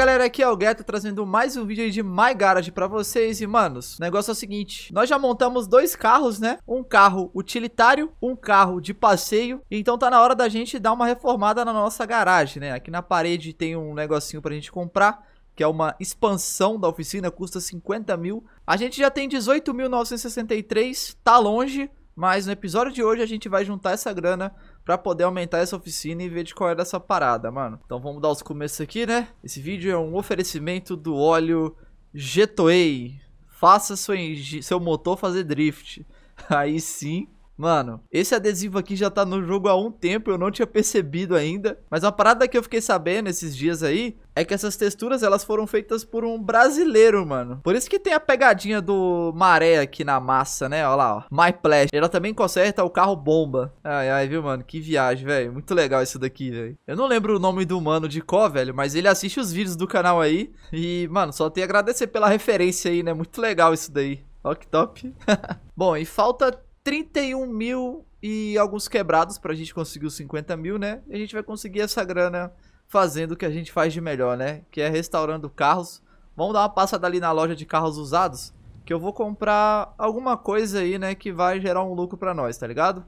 galera, aqui é o Gueto trazendo mais um vídeo aí de My Garage pra vocês e manos, o negócio é o seguinte, nós já montamos dois carros, né, um carro utilitário, um carro de passeio, então tá na hora da gente dar uma reformada na nossa garagem, né, aqui na parede tem um negocinho pra gente comprar, que é uma expansão da oficina, custa 50 mil, a gente já tem 18.963, tá longe, mas no episódio de hoje a gente vai juntar essa grana para poder aumentar essa oficina e ver de qual é dessa parada, mano. Então vamos dar os começos aqui, né? Esse vídeo é um oferecimento do óleo Getoei. Faça seu, seu motor fazer drift. Aí sim, Mano, esse adesivo aqui já tá no jogo há um tempo, eu não tinha percebido ainda. Mas uma parada que eu fiquei sabendo esses dias aí é que essas texturas elas foram feitas por um brasileiro, mano. Por isso que tem a pegadinha do maré aqui na massa, né? Olha lá, ó. My Plash. Ela também conserta o carro bomba. Ai, ai, viu, mano? Que viagem, velho. Muito legal isso daqui, velho. Eu não lembro o nome do mano de Có, velho, mas ele assiste os vídeos do canal aí. E, mano, só tem a agradecer pela referência aí, né? Muito legal isso daí. Ó que top. Bom, e falta 31 mil e alguns quebrados pra gente conseguir os 50 mil, né? E a gente vai conseguir essa grana fazendo o que a gente faz de melhor, né? Que é restaurando carros. Vamos dar uma passada ali na loja de carros usados, que eu vou comprar alguma coisa aí, né, que vai gerar um lucro pra nós, tá ligado?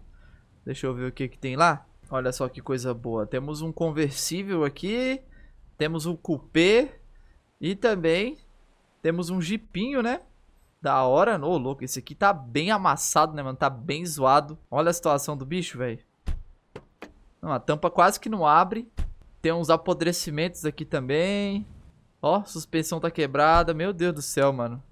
Deixa eu ver o que que tem lá. Olha só que coisa boa. Temos um conversível aqui, temos um coupé e também temos um jipinho, né? Da hora. Ô, oh, louco, esse aqui tá bem amassado, né, mano? Tá bem zoado. Olha a situação do bicho, velho. A tampa quase que não abre. Tem uns apodrecimentos aqui também. Ó, suspensão tá quebrada. Meu Deus do céu, mano.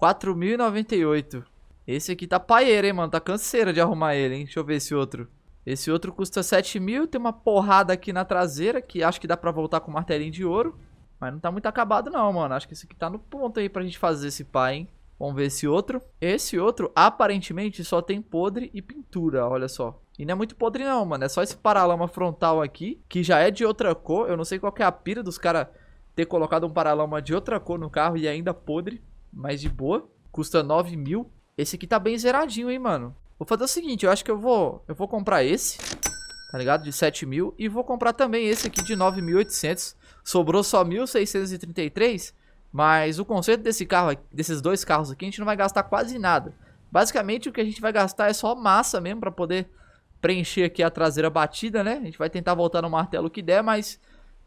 4.098. Esse aqui tá paieiro, hein, mano? Tá canseira de arrumar ele, hein? Deixa eu ver esse outro. Esse outro custa 7.000. mil, tem uma porrada aqui na traseira, que acho que dá pra voltar com martelinho de ouro. Mas não tá muito acabado não, mano. Acho que esse aqui tá no ponto aí pra gente fazer esse pai hein. Vamos ver esse outro. Esse outro, aparentemente, só tem podre e pintura, olha só. E não é muito podre não, mano. É só esse paralama frontal aqui, que já é de outra cor. Eu não sei qual que é a pira dos caras ter colocado um paralama de outra cor no carro e ainda podre. Mas de boa. Custa 9 mil. Esse aqui tá bem zeradinho, hein, mano. Vou fazer o seguinte, eu acho que eu vou, eu vou comprar esse, tá ligado? De 7 mil. E vou comprar também esse aqui de 9.800. Sobrou só 1.633. Mas o conceito desse carro, desses dois carros aqui, a gente não vai gastar quase nada. Basicamente o que a gente vai gastar é só massa mesmo para poder preencher aqui a traseira batida, né? A gente vai tentar voltar no martelo que der, mas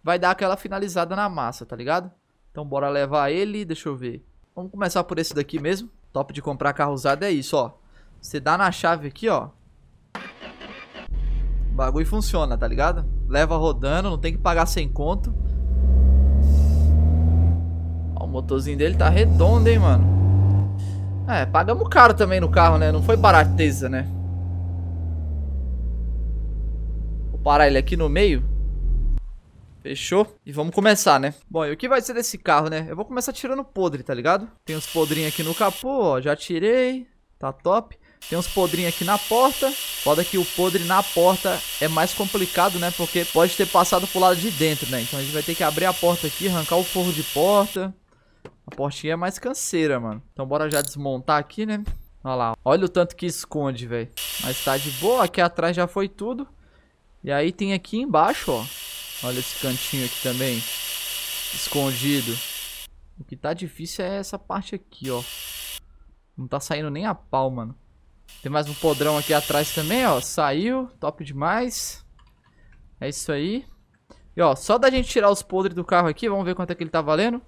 vai dar aquela finalizada na massa, tá ligado? Então bora levar ele, deixa eu ver. Vamos começar por esse daqui mesmo. Top de comprar carro usado é isso, ó. Você dá na chave aqui, ó. O bagulho funciona, tá ligado? Leva rodando, não tem que pagar sem conto motorzinho dele tá redondo, hein, mano. É, pagamos caro também no carro, né? Não foi barateza, né? Vou parar ele aqui no meio. Fechou? E vamos começar, né? Bom, e o que vai ser desse carro, né? Eu vou começar tirando podre, tá ligado? Tem uns podrinhos aqui no capô, ó. Já tirei. Tá top. Tem uns podrinhos aqui na porta. Foda que o podre na porta é mais complicado, né? Porque pode ter passado pro lado de dentro, né? Então a gente vai ter que abrir a porta aqui, arrancar o forro de porta. A portinha é mais canseira, mano. Então bora já desmontar aqui, né? Olha lá. Olha o tanto que esconde, velho. Mas tá de boa. Aqui atrás já foi tudo. E aí tem aqui embaixo, ó. Olha esse cantinho aqui também. Escondido. O que tá difícil é essa parte aqui, ó. Não tá saindo nem a pau, mano. Tem mais um podrão aqui atrás também, ó. Saiu. Top demais. É isso aí. E ó, só da gente tirar os podres do carro aqui, vamos ver quanto é que ele tá valendo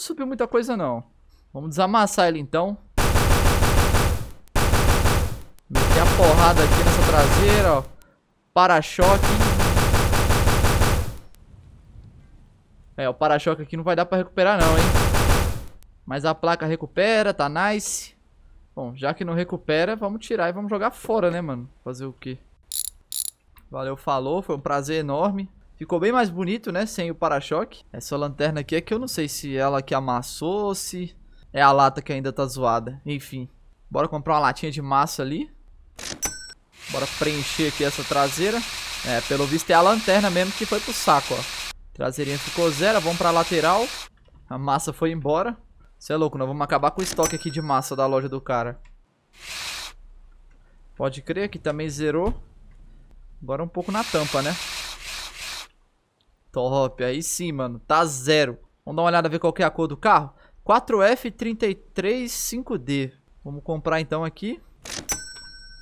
não subiu muita coisa não. Vamos desamassar ele então. Meter a porrada aqui nessa traseira, ó. Para-choque. É, o para-choque aqui não vai dar pra recuperar não, hein. Mas a placa recupera, tá nice. Bom, já que não recupera, vamos tirar e vamos jogar fora, né, mano? Fazer o quê? Valeu, falou. Foi um prazer enorme. Ficou bem mais bonito, né? Sem o para-choque. Essa lanterna aqui é que eu não sei se ela que amassou ou se é a lata que ainda tá zoada. Enfim. Bora comprar uma latinha de massa ali. Bora preencher aqui essa traseira. É, pelo visto é a lanterna mesmo que foi pro saco, ó. Traseirinha ficou zero, vamos pra lateral. A massa foi embora. Você é louco, nós vamos acabar com o estoque aqui de massa da loja do cara. Pode crer que também zerou. Agora um pouco na tampa, né? Top, aí sim, mano. Tá zero. Vamos dar uma olhada, ver qual é a cor do carro. 4F335D. Vamos comprar então aqui.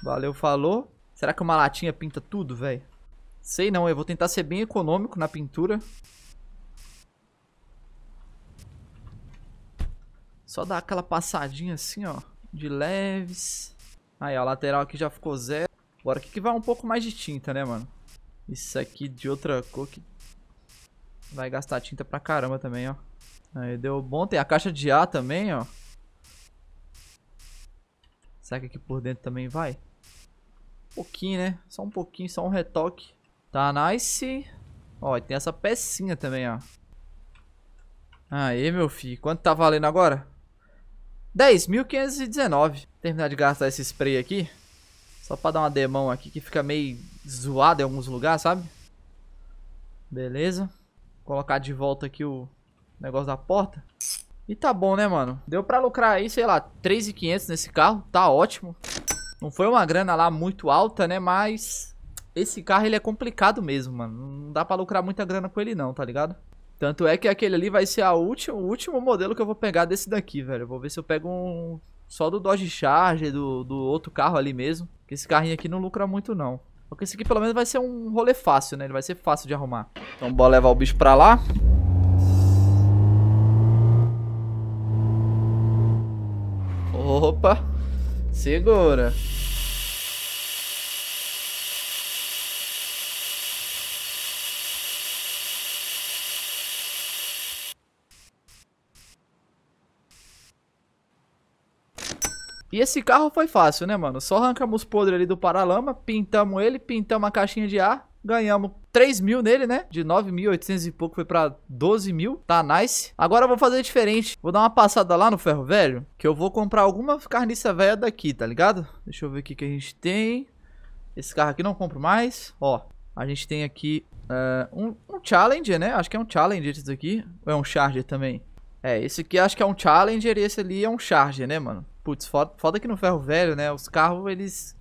Valeu, falou. Será que uma latinha pinta tudo, velho? Sei não, eu vou tentar ser bem econômico na pintura. Só dar aquela passadinha assim, ó. De leves. Aí, ó, a lateral aqui já ficou zero. Agora aqui que vai um pouco mais de tinta, né, mano? Isso aqui de outra cor que Vai gastar tinta pra caramba também, ó. Aí deu bom. Tem a caixa de ar também, ó. Será que aqui por dentro também vai? Um pouquinho, né? Só um pouquinho, só um retoque. Tá nice. Ó, tem essa pecinha também, ó. Aí, meu filho. Quanto tá valendo agora? 10.519. Terminar de gastar esse spray aqui. Só pra dar uma demão aqui que fica meio zoado em alguns lugares, sabe? Beleza. Colocar de volta aqui o negócio da porta. E tá bom, né, mano? Deu pra lucrar aí, sei lá, 3.500 nesse carro. Tá ótimo. Não foi uma grana lá muito alta, né? Mas esse carro, ele é complicado mesmo, mano. Não dá pra lucrar muita grana com ele não, tá ligado? Tanto é que aquele ali vai ser a última, o último modelo que eu vou pegar desse daqui, velho. vou ver se eu pego um só do Dodge Charger, do, do outro carro ali mesmo. Que esse carrinho aqui não lucra muito, não. Porque esse aqui pelo menos vai ser um rolê fácil, né? Ele vai ser fácil de arrumar. Então bora levar o bicho pra lá. Opa! Segura. E esse carro foi fácil, né, mano? Só arrancamos podre ali do paralama, pintamos ele, pintamos a caixinha de ar, ganhamos 3 mil nele, né? De 9.800 e pouco foi pra 12 mil. Tá nice. Agora eu vou fazer diferente. Vou dar uma passada lá no ferro velho, que eu vou comprar alguma carniça velha daqui, tá ligado? Deixa eu ver o que a gente tem. Esse carro aqui não compro mais. Ó, a gente tem aqui uh, um, um Challenger, né? Acho que é um Challenger esse daqui. Ou é um Charger também? É, esse aqui acho que é um Challenger e esse ali é um Charger, né, mano? Putz, foda, foda que no ferro velho, né? Os carros, eles.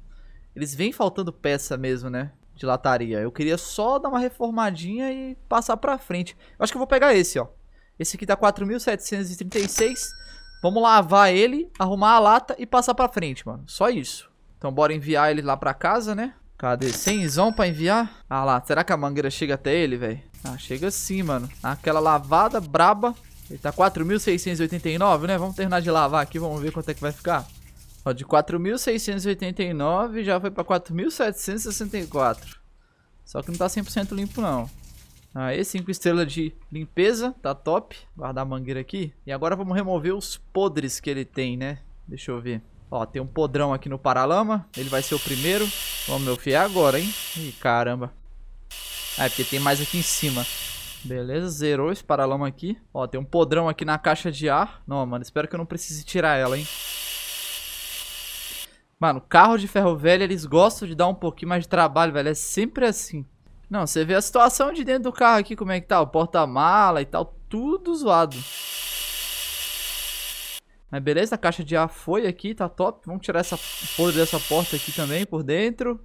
Eles vêm faltando peça mesmo, né? De lataria. Eu queria só dar uma reformadinha e passar pra frente. Eu acho que eu vou pegar esse, ó. Esse aqui tá 4.736. Vamos lavar ele, arrumar a lata e passar pra frente, mano. Só isso. Então bora enviar ele lá pra casa, né? Cadê? 100zão pra enviar? Ah lá, será que a mangueira chega até ele, velho? Ah, chega sim, mano. Aquela lavada braba. Ele tá 4.689, né? Vamos terminar de lavar aqui, vamos ver quanto é que vai ficar. Ó, de 4.689 já foi pra 4.764. Só que não tá 100% limpo, não. Aí, ah, 5 estrelas de limpeza, tá top. Guardar a mangueira aqui. E agora vamos remover os podres que ele tem, né? Deixa eu ver. Ó, tem um podrão aqui no paralama. Ele vai ser o primeiro. Vamos, meu fio é agora, hein? Ih, caramba. Ah, é porque tem mais aqui em cima. Beleza, zerou esse paralama aqui. Ó, tem um podrão aqui na caixa de ar. Não, mano, espero que eu não precise tirar ela, hein. Mano, carro de ferro velho, eles gostam de dar um pouquinho mais de trabalho, velho. É sempre assim. Não, você vê a situação de dentro do carro aqui, como é que tá. O porta-mala e tal, tudo zoado. Mas beleza, a caixa de ar foi aqui, tá top. Vamos tirar essa porra dessa porta aqui também por dentro.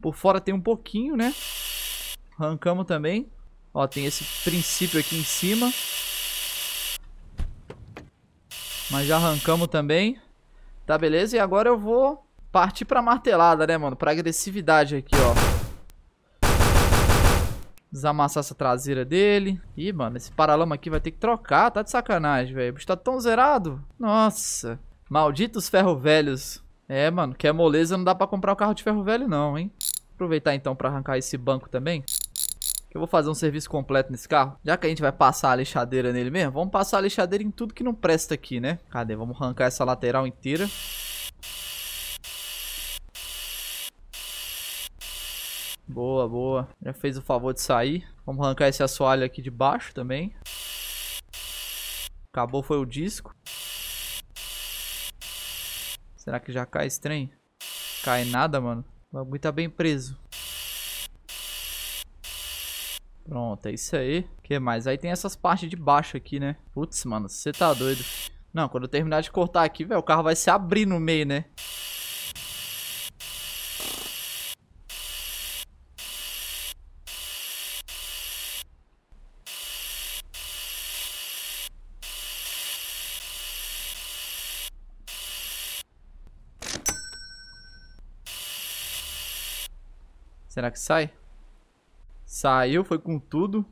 Por fora tem um pouquinho, né? Arrancamos também. Ó, tem esse princípio aqui em cima. Mas já arrancamos também. Tá, beleza? E agora eu vou partir pra martelada, né, mano? Pra agressividade aqui, ó. Desamassar essa traseira dele. Ih, mano, esse paralama aqui vai ter que trocar. Tá de sacanagem, velho. O bicho tá tão zerado. Nossa. Malditos ferro velhos. É, mano, que é moleza, não dá pra comprar o carro de ferro velho não, hein? Aproveitar então pra arrancar esse banco também. Eu vou fazer um serviço completo nesse carro. Já que a gente vai passar a lixadeira nele mesmo, vamos passar a lixadeira em tudo que não presta aqui, né? Cadê? Vamos arrancar essa lateral inteira. Boa, boa. Já fez o favor de sair. Vamos arrancar esse assoalho aqui de baixo também. Acabou foi o disco. Será que já cai esse trem? Cai nada, mano. O bagulho tá bem preso. Pronto, é isso aí. O que mais? Aí tem essas partes de baixo aqui, né? Putz, mano, você tá doido. Não, quando eu terminar de cortar aqui, velho, o carro vai se abrir no meio, né? Será que sai? Saiu, foi com tudo.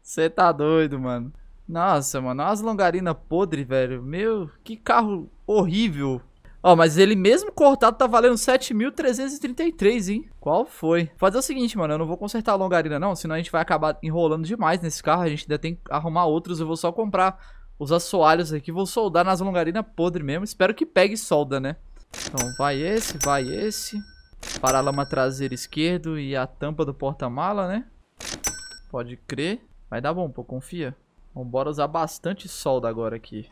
Você tá doido, mano. Nossa, mano, umas longarina podre, velho. Meu, que carro horrível. Ó, mas ele mesmo cortado tá valendo 7.333, hein? Qual foi? Fazer o seguinte, mano, eu não vou consertar a longarina não, senão a gente vai acabar enrolando demais nesse carro. A gente ainda tem que arrumar outros, eu vou só comprar os assoalhos aqui, vou soldar nas longarinas podre mesmo. Espero que pegue solda, né? Então vai esse, vai esse. Paralama traseiro esquerdo e a tampa do porta-mala, né? Pode crer. Vai dar bom, pô, confia. Vambora usar bastante solda agora aqui.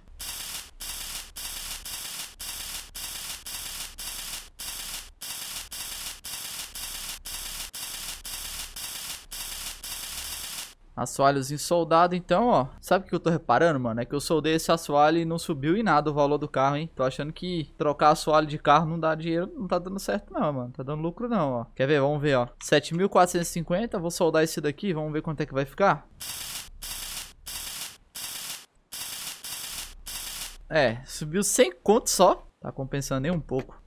Assoalhozinho soldado, então, ó. Sabe o que eu tô reparando, mano? É que eu soldei esse assoalho e não subiu em nada o valor do carro, hein? Tô achando que trocar assoalho de carro não dá dinheiro, não tá dando certo não, mano. Tá dando lucro não, ó. Quer ver? Vamos ver, ó. 7.450, vou soldar esse daqui, vamos ver quanto é que vai ficar. É, subiu 100 conto só. Tá compensando nem um pouco.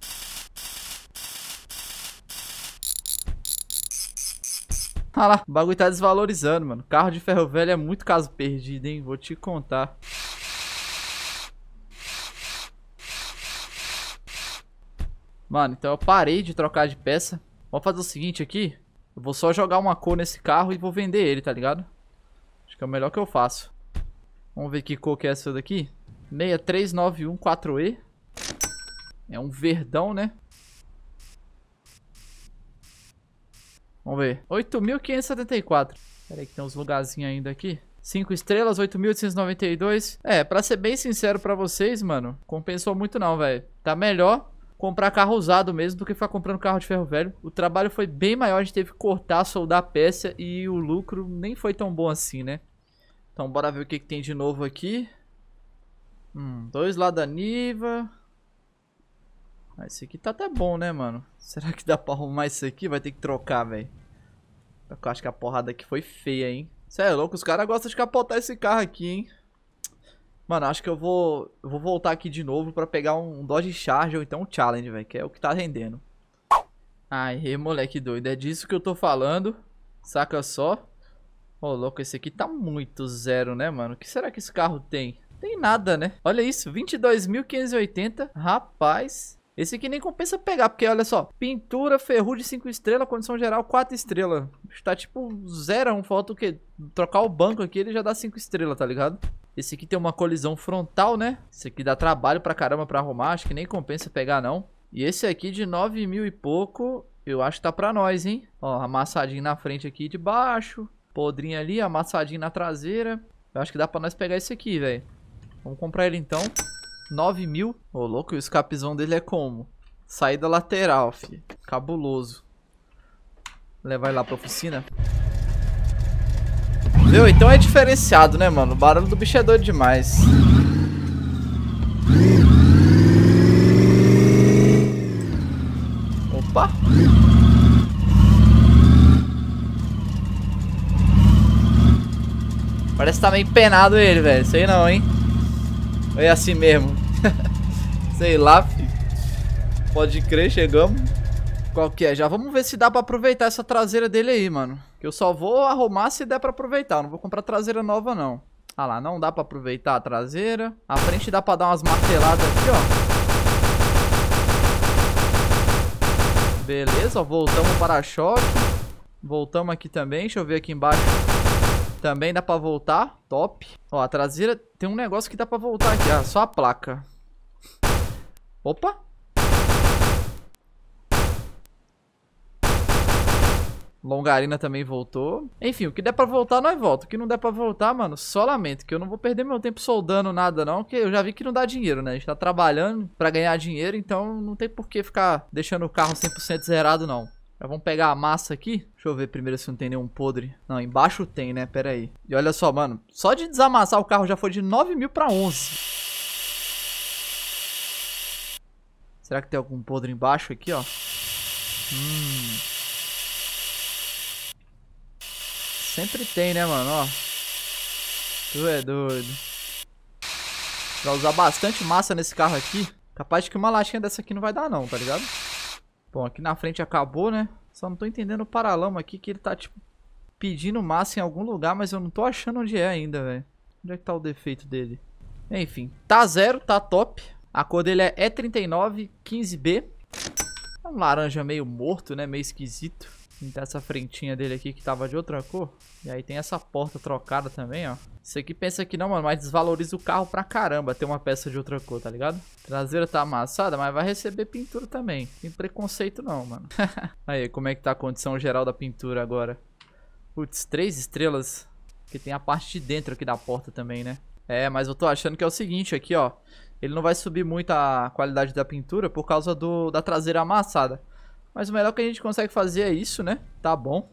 Olha tá lá, o bagulho tá desvalorizando, mano. Carro de ferro velho é muito caso perdido, hein? Vou te contar. Mano, então eu parei de trocar de peça. Vou fazer o seguinte aqui. Eu vou só jogar uma cor nesse carro e vou vender ele, tá ligado? Acho que é o melhor que eu faço. Vamos ver que cor que é essa daqui. 63914E. É um verdão, né? Vamos ver. 8.574. Peraí que tem uns lugarzinhos ainda aqui. 5 estrelas, 8.892. É, pra ser bem sincero pra vocês, mano, compensou muito não, velho. Tá melhor comprar carro usado mesmo do que ficar comprando carro de ferro velho. O trabalho foi bem maior, a gente teve que cortar, soldar a peça e o lucro nem foi tão bom assim, né? Então bora ver o que, que tem de novo aqui. Hum, dois lá da Niva. Ah, esse aqui tá até bom, né, mano? Será que dá pra arrumar isso aqui? Vai ter que trocar, velho. Eu acho que a porrada aqui foi feia, hein? Cê é louco, os caras gostam de capotar esse carro aqui, hein? Mano, acho que eu vou, eu vou voltar aqui de novo pra pegar um Dodge Charger ou então um Challenge, velho, que é o que tá rendendo. Ai, moleque doido, é disso que eu tô falando, saca só. Ô, oh, louco, esse aqui tá muito zero, né, mano? O que será que esse carro tem? Tem nada, né? Olha isso, 22.580, rapaz, esse aqui nem compensa pegar, porque olha só. Pintura, ferrugem 5 estrelas, condição geral 4 estrelas. Está tipo 0 um, falta o quê? Trocar o banco aqui, ele já dá 5 estrelas, tá ligado? Esse aqui tem uma colisão frontal, né? Esse aqui dá trabalho pra caramba pra arrumar, acho que nem compensa pegar não. E esse aqui de 9 mil e pouco, eu acho que tá pra nós, hein? Ó, amassadinho na frente aqui de baixo, podrinho ali, amassadinho na traseira. Eu acho que dá pra nós pegar esse aqui, velho. Vamos comprar ele então. 9 mil? Ô, oh, louco, e o escapizão dele é como? Saída lateral, fi. Cabuloso. Levar ele lá pra oficina. Viu? Então é diferenciado, né, mano? O barulho do bicho é doido demais. Opa! Parece que tá meio penado ele, velho. Sei não, hein? É assim mesmo. Sei lá, filho. Pode crer, chegamos. Qual que é? Já vamos ver se dá pra aproveitar essa traseira dele aí, mano. Que eu só vou arrumar se der pra aproveitar. Eu não vou comprar traseira nova, não. Ah lá, não dá pra aproveitar a traseira. A frente dá pra dar umas marteladas aqui, ó. Beleza, ó, voltamos para-choque. Voltamos aqui também. Deixa eu ver aqui embaixo. Também dá pra voltar. Top. Ó, a traseira tem um negócio que dá pra voltar aqui, ó. Só a placa. Opa! Longarina também voltou. Enfim, o que der pra voltar, nós volta. O que não der pra voltar, mano, só lamento. Que eu não vou perder meu tempo soldando nada, não. Porque eu já vi que não dá dinheiro, né? A gente tá trabalhando pra ganhar dinheiro. Então não tem por que ficar deixando o carro 100% zerado, não. Já vamos pegar a massa aqui. Deixa eu ver primeiro se não tem nenhum podre. Não, embaixo tem, né? Pera aí. E olha só, mano. Só de desamassar o carro já foi de 9 mil pra 11. Será que tem algum podre embaixo aqui, ó? Hum. Sempre tem, né, mano? Ó. Tu é doido. Pra usar bastante massa nesse carro aqui. Capaz de que uma latinha dessa aqui não vai dar não, tá ligado? Bom, aqui na frente acabou, né? Só não tô entendendo o paralama aqui que ele tá, tipo, pedindo massa em algum lugar, mas eu não tô achando onde é ainda, velho. Onde é que tá o defeito dele? Enfim, tá zero, tá top. A cor dele é E3915B. É um laranja meio morto, né? Meio esquisito. Tem essa frentinha dele aqui que tava de outra cor. E aí tem essa porta trocada também, ó. Isso aqui pensa que não, mano, mas desvaloriza o carro pra caramba ter uma peça de outra cor, tá ligado? Traseira tá amassada, mas vai receber pintura também. Tem preconceito não, mano. aí, como é que tá a condição geral da pintura agora? Putz, três estrelas. Que tem a parte de dentro aqui da porta também, né? É, mas eu tô achando que é o seguinte aqui, ó ele não vai subir muito a qualidade da pintura por causa do, da traseira amassada. Mas o melhor que a gente consegue fazer é isso, né? Tá bom.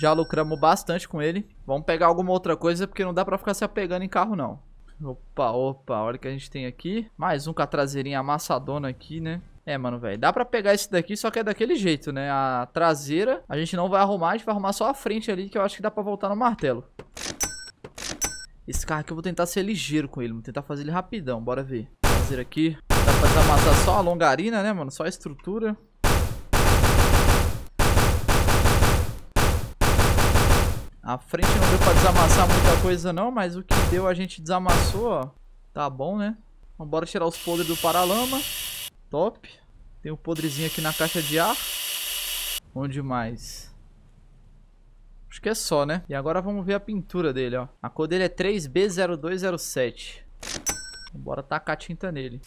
Já lucramos bastante com ele. Vamos pegar alguma outra coisa, porque não dá pra ficar se apegando em carro, não. Opa, opa, olha o que a gente tem aqui. Mais um com a traseirinha amassadona aqui, né? É, mano, velho, dá pra pegar esse daqui, só que é daquele jeito, né? A traseira, a gente não vai arrumar, a gente vai arrumar só a frente ali, que eu acho que dá pra voltar no martelo. Esse carro aqui eu vou tentar ser ligeiro com ele, vou tentar fazer ele rapidão, bora ver. Fazer aqui, dá pra desamassar só a longarina, né, mano? Só a estrutura. A frente não deu pra desamassar muita coisa não, mas o que deu a gente desamassou, ó. Tá bom, né? Bora tirar os podres do paralama. Top. Tem um podrezinho aqui na caixa de ar. Onde mais? Acho que é só, né? E agora vamos ver a pintura dele, ó. A cor dele é 3B0207. Bora tacar tinta nele.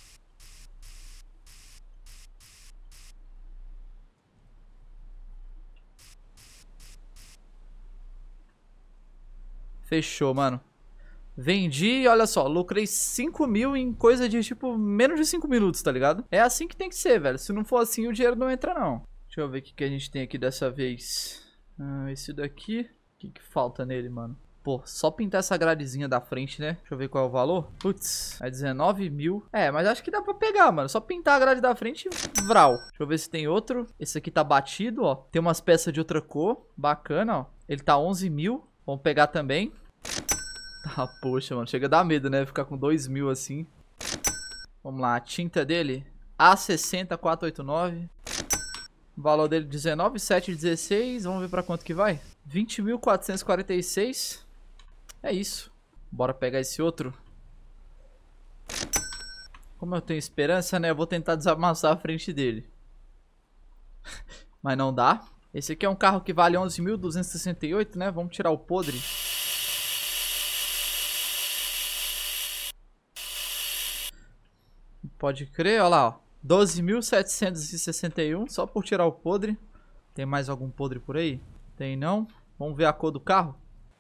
Fechou, mano. Vendi e olha só, lucrei 5 mil em coisa de, tipo, menos de 5 minutos, tá ligado? É assim que tem que ser, velho. Se não for assim, o dinheiro não entra, não. Deixa eu ver o que, que a gente tem aqui dessa vez. Ah, esse daqui... O que, que falta nele, mano? Pô, só pintar essa gradezinha da frente, né? Deixa eu ver qual é o valor. Putz, é 19 mil. É, mas acho que dá pra pegar, mano. Só pintar a grade da frente e vral. Deixa eu ver se tem outro. Esse aqui tá batido, ó. Tem umas peças de outra cor. Bacana, ó. Ele tá 11 mil. Vamos pegar também. Ah, poxa, mano. Chega a dar medo, né? Ficar com 2 mil assim. Vamos lá, a tinta dele. A60489 valor dele 19,716. Vamos ver para quanto que vai. 20.446. É isso. Bora pegar esse outro. Como eu tenho esperança, né? Eu vou tentar desamassar a frente dele. Mas não dá. Esse aqui é um carro que vale 11.268, né? Vamos tirar o podre. Pode crer, olha lá, ó. 12.761, só por tirar o podre. Tem mais algum podre por aí? Tem não? Vamos ver a cor do carro?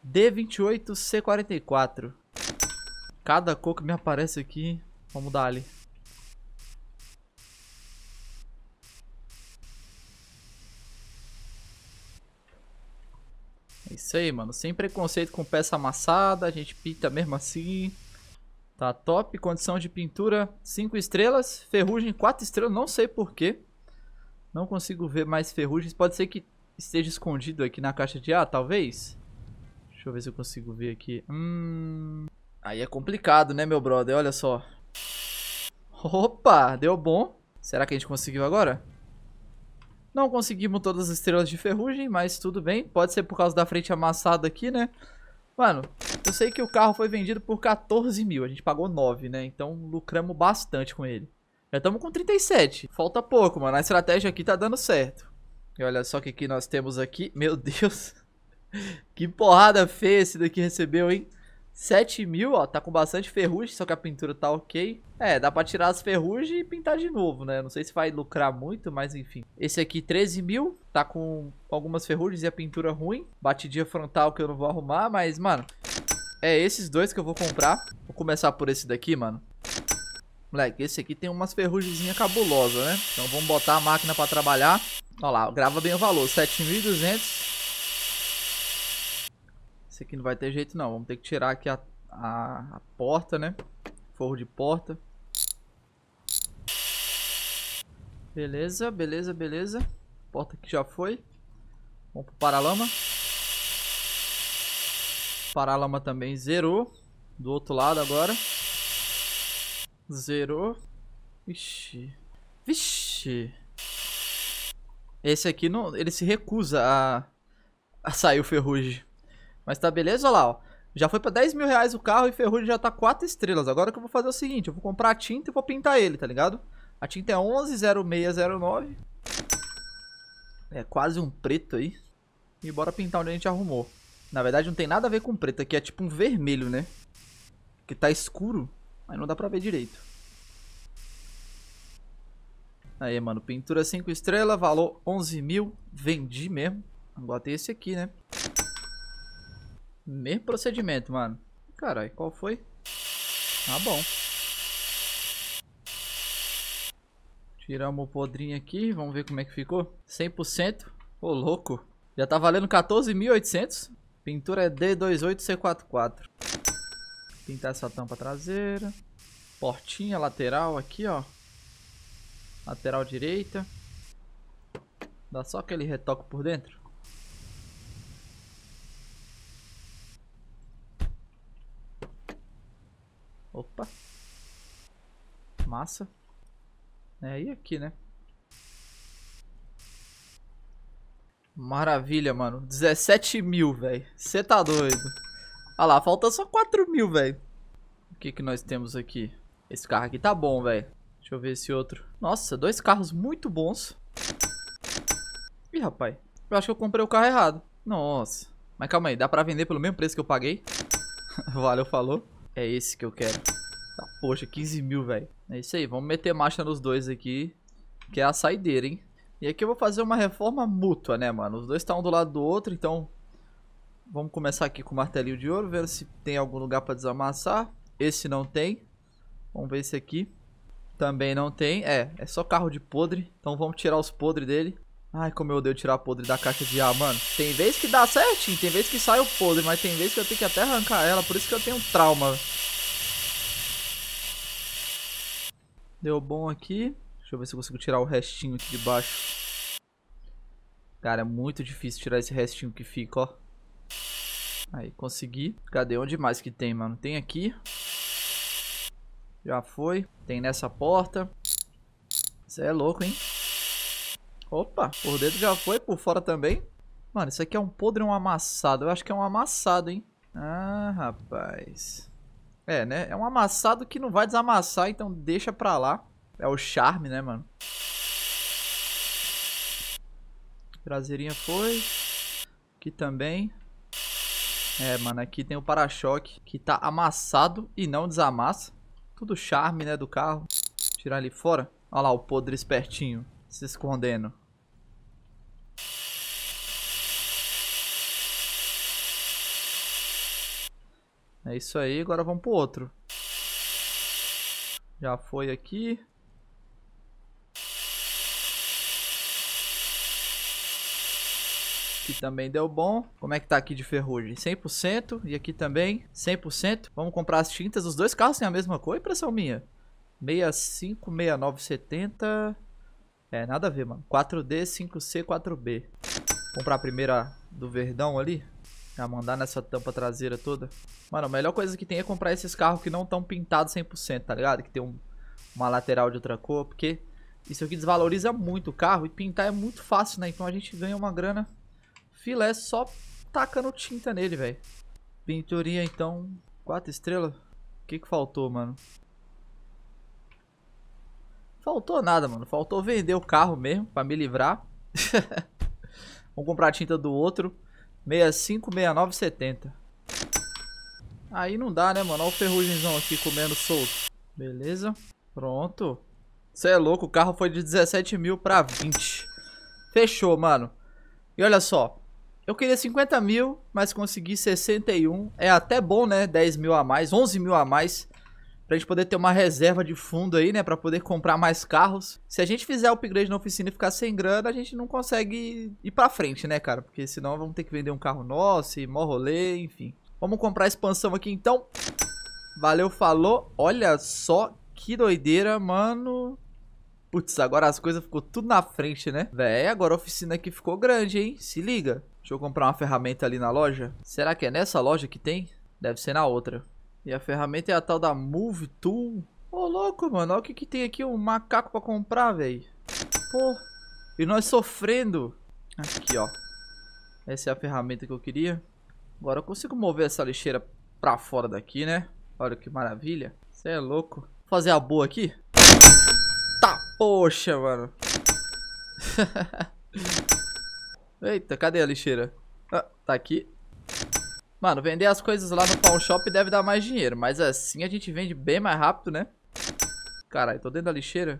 D28C44. Cada cor que me aparece aqui, vamos dar ali. É isso aí, mano. Sem preconceito com peça amassada, a gente pinta mesmo assim. Tá top, condição de pintura 5 estrelas, ferrugem 4 estrelas, não sei porquê. Não consigo ver mais ferrugens, pode ser que esteja escondido aqui na caixa de ar, ah, talvez. Deixa eu ver se eu consigo ver aqui. Hum... Aí é complicado, né, meu brother? Olha só. Opa, deu bom. Será que a gente conseguiu agora? Não conseguimos todas as estrelas de ferrugem, mas tudo bem. Pode ser por causa da frente amassada aqui, né? Mano, eu sei que o carro foi vendido por 14 mil. A gente pagou 9, né? Então lucramos bastante com ele. Já estamos com 37. Falta pouco, mano. A estratégia aqui tá dando certo. E olha só o que, que nós temos aqui. Meu Deus. que porrada feia esse daqui recebeu, hein? 7 mil, ó, tá com bastante ferrugem, só que a pintura tá ok. É, dá pra tirar as ferrugem e pintar de novo, né? Não sei se vai lucrar muito, mas enfim. Esse aqui, 13 mil, tá com algumas ferrugens e a pintura ruim. Batidinha frontal que eu não vou arrumar, mas, mano... É esses dois que eu vou comprar. Vou começar por esse daqui, mano. Moleque, esse aqui tem umas ferrugenzinhas cabulosas, né? Então vamos botar a máquina pra trabalhar. Ó lá, grava bem o valor, 7.200. Esse aqui não vai ter jeito não. Vamos ter que tirar aqui a, a, a porta, né? Forro de porta. Beleza, beleza, beleza. Porta que já foi. Vamos pro paralama. Paralama também zerou. Do outro lado agora. Zerou. Vixe. Vixe. Esse aqui não, ele se recusa a, a sair o ferrugem. Mas tá beleza? Olha lá, ó. Já foi pra 10 mil reais o carro e ferrugem já tá 4 estrelas. Agora que eu vou fazer o seguinte, eu vou comprar a tinta e vou pintar ele, tá ligado? A tinta é 110609. É quase um preto aí. E bora pintar onde a gente arrumou. Na verdade não tem nada a ver com preto, aqui é tipo um vermelho, né? Que tá escuro, mas não dá pra ver direito. Aí, mano, pintura 5 estrelas, valor 11 mil, vendi mesmo. Agora tem esse aqui, né? Mesmo procedimento, mano. Caralho, qual foi? Tá bom. Tiramos o podrinho aqui, vamos ver como é que ficou. 100%. Ô, louco. Já tá valendo 14.800. Pintura é D28C44. Pintar essa tampa traseira. Portinha lateral aqui, ó. Lateral direita. Dá só aquele retoque por dentro. Opa. Massa. É, e aqui, né? Maravilha, mano. 17 mil, velho. Você tá doido. Olha lá, falta só 4 mil, velho. O que que nós temos aqui? Esse carro aqui tá bom, velho. Deixa eu ver esse outro. Nossa, dois carros muito bons. Ih, rapaz. Eu acho que eu comprei o carro errado. Nossa. Mas calma aí, dá pra vender pelo mesmo preço que eu paguei? Valeu, falou. É esse que eu quero. Ah, poxa, 15 mil, velho. É isso aí, vamos meter marcha nos dois aqui. Que é a saideira, hein? E aqui eu vou fazer uma reforma mútua, né, mano? Os dois estão tá um do lado do outro, então... Vamos começar aqui com o martelinho de ouro, ver se tem algum lugar pra desamassar. Esse não tem. Vamos ver esse aqui. Também não tem. É, é só carro de podre. Então vamos tirar os podres dele. Ai, como eu odeio tirar podre da caixa de ar, mano. Tem vez que dá certinho, tem vez que sai o podre, mas tem vez que eu tenho que até arrancar ela, por isso que eu tenho trauma. Deu bom aqui. Deixa eu ver se eu consigo tirar o restinho aqui de baixo. Cara, é muito difícil tirar esse restinho que fica, ó. Aí, consegui. Cadê? Onde mais que tem, mano? Tem aqui. Já foi. Tem nessa porta. Você é louco, hein? Opa, por dentro já foi, por fora também. Mano, isso aqui é um podre um amassado? Eu acho que é um amassado, hein? Ah, rapaz. É, né? É um amassado que não vai desamassar, então deixa pra lá. É o charme, né, mano? Traseirinha foi. Aqui também. É, mano, aqui tem o para-choque que tá amassado e não desamassa. Tudo charme, né, do carro. Tirar ele fora. Olha lá o podre espertinho se escondendo. É isso aí, agora vamos pro outro. Já foi aqui. Aqui também deu bom. Como é que tá aqui de ferrugem? 100%. E aqui também 100%. Vamos comprar as tintas. Os dois carros têm a mesma cor. Impressão minha. 65, 69, 70... É, nada a ver, mano. 4D, 5C, 4B. Comprar a primeira do verdão ali. Já mandar nessa tampa traseira toda. Mano, a melhor coisa que tem é comprar esses carros que não estão pintados 100%, tá ligado? Que tem um, uma lateral de outra cor, porque isso aqui é desvaloriza muito o carro e pintar é muito fácil, né? Então a gente ganha uma grana filé só tacando tinta nele, velho. Pinturinha, então, quatro estrelas. O que que faltou, mano? Faltou nada, mano. Faltou vender o carro mesmo pra me livrar. Vamos comprar a tinta do outro. 65,69,70. Aí não dá, né, mano? Olha o ferrugemzão aqui comendo solto. Beleza. Pronto. Você é louco, o carro foi de 17 mil pra 20. Fechou, mano. E olha só. Eu queria 50 mil, mas consegui 61. É até bom, né? 10 mil a mais, 11 mil a mais pra gente poder ter uma reserva de fundo aí, né, para poder comprar mais carros. Se a gente fizer upgrade na oficina e ficar sem grana, a gente não consegue ir para frente, né, cara? Porque senão vamos ter que vender um carro nosso e mó rolê, enfim. Vamos comprar a expansão aqui então. Valeu, falou. Olha só que doideira, mano. Putz, agora as coisas ficou tudo na frente, né? Véi, agora a oficina aqui ficou grande, hein? Se liga. Deixa eu comprar uma ferramenta ali na loja. Será que é nessa loja que tem? Deve ser na outra. E a ferramenta é a tal da Move Tool. Ô, oh, louco, mano. Olha o que, que tem aqui. Um macaco pra comprar, velho. Pô. E nós sofrendo. Aqui, ó. Essa é a ferramenta que eu queria. Agora eu consigo mover essa lixeira pra fora daqui, né? Olha que maravilha. Você é louco. Vou fazer a boa aqui. Tá, poxa, mano. Eita, cadê a lixeira? Ah, tá aqui. Mano, vender as coisas lá no pawn shop deve dar mais dinheiro, mas assim a gente vende bem mais rápido, né? Caralho, tô dentro da lixeira.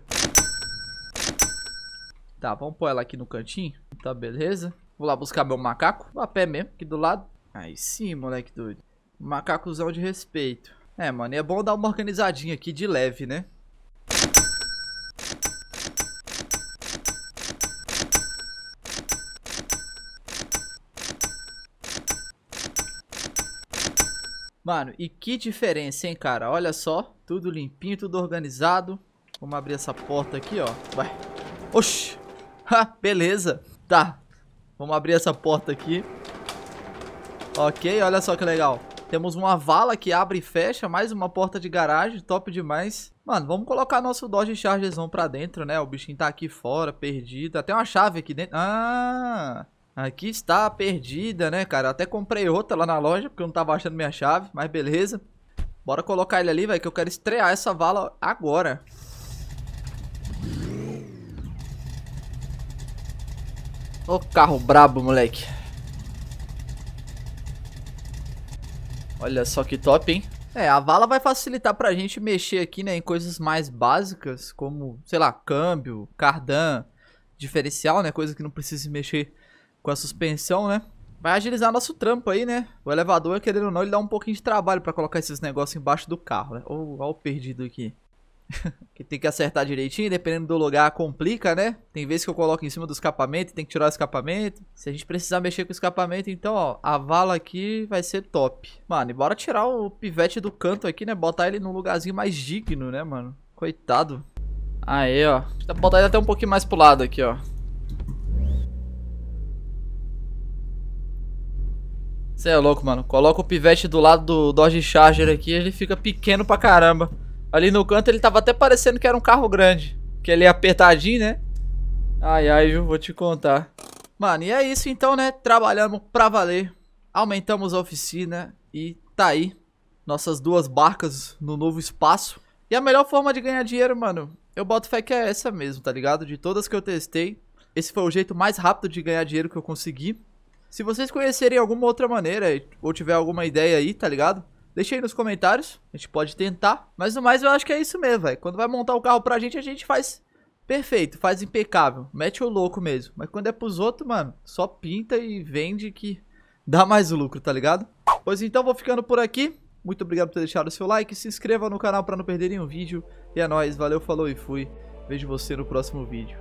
Tá, vamos pôr ela aqui no cantinho. Tá, beleza. Vou lá buscar meu macaco. Vou a pé mesmo, aqui do lado. Aí sim, moleque doido. Macacuzão de respeito. É, mano, e é bom dar uma organizadinha aqui de leve, né? Mano, e que diferença, hein, cara? Olha só, tudo limpinho, tudo organizado. Vamos abrir essa porta aqui, ó. Vai. Oxi. Ha, beleza. Tá. Vamos abrir essa porta aqui. Ok, olha só que legal. Temos uma vala que abre e fecha, mais uma porta de garagem, top demais. Mano, vamos colocar nosso Dodge Chargerzão pra dentro, né? O bichinho tá aqui fora, perdido. Até uma chave aqui dentro. Ah! Aqui está perdida, né, cara? até comprei outra lá na loja, porque eu não tava achando minha chave, mas beleza. Bora colocar ele ali, velho, que eu quero estrear essa vala agora. Ô oh, carro brabo, moleque. Olha só que top, hein? É, a vala vai facilitar pra gente mexer aqui, né, em coisas mais básicas, como, sei lá, câmbio, cardan, diferencial, né, coisa que não precisa mexer com a suspensão, né? Vai agilizar nosso trampo aí, né? O elevador, querendo ou não, ele dá um pouquinho de trabalho pra colocar esses negócios embaixo do carro, né? Ou oh, ó o perdido aqui. que tem que acertar direitinho, dependendo do lugar complica, né? Tem vezes que eu coloco em cima do escapamento, tem que tirar o escapamento. Se a gente precisar mexer com o escapamento, então, ó, a vala aqui vai ser top. Mano, e bora tirar o pivete do canto aqui, né? Botar ele num lugarzinho mais digno, né, mano? Coitado. Aí, ó. Botar ele até um pouquinho mais pro lado aqui, ó. Você é louco, mano. Coloca o pivete do lado do Dodge Charger aqui, ele fica pequeno pra caramba. Ali no canto ele tava até parecendo que era um carro grande. Que ele é apertadinho, né? Ai, ai, viu? Vou te contar. Mano, e é isso então, né? Trabalhamos pra valer. Aumentamos a oficina e tá aí. Nossas duas barcas no novo espaço. E a melhor forma de ganhar dinheiro, mano, eu boto fé que é essa mesmo, tá ligado? De todas que eu testei, esse foi o jeito mais rápido de ganhar dinheiro que eu consegui. Se vocês conhecerem alguma outra maneira ou tiver alguma ideia aí, tá ligado? Deixa aí nos comentários, a gente pode tentar. Mas no mais eu acho que é isso mesmo, velho. Quando vai montar o carro pra gente, a gente faz perfeito, faz impecável. Mete o louco mesmo. Mas quando é pros outros, mano, só pinta e vende que dá mais lucro, tá ligado? Pois então, vou ficando por aqui. Muito obrigado por ter deixado o seu like. Se inscreva no canal pra não perder nenhum vídeo. E é nóis, valeu, falou e fui. Vejo você no próximo vídeo.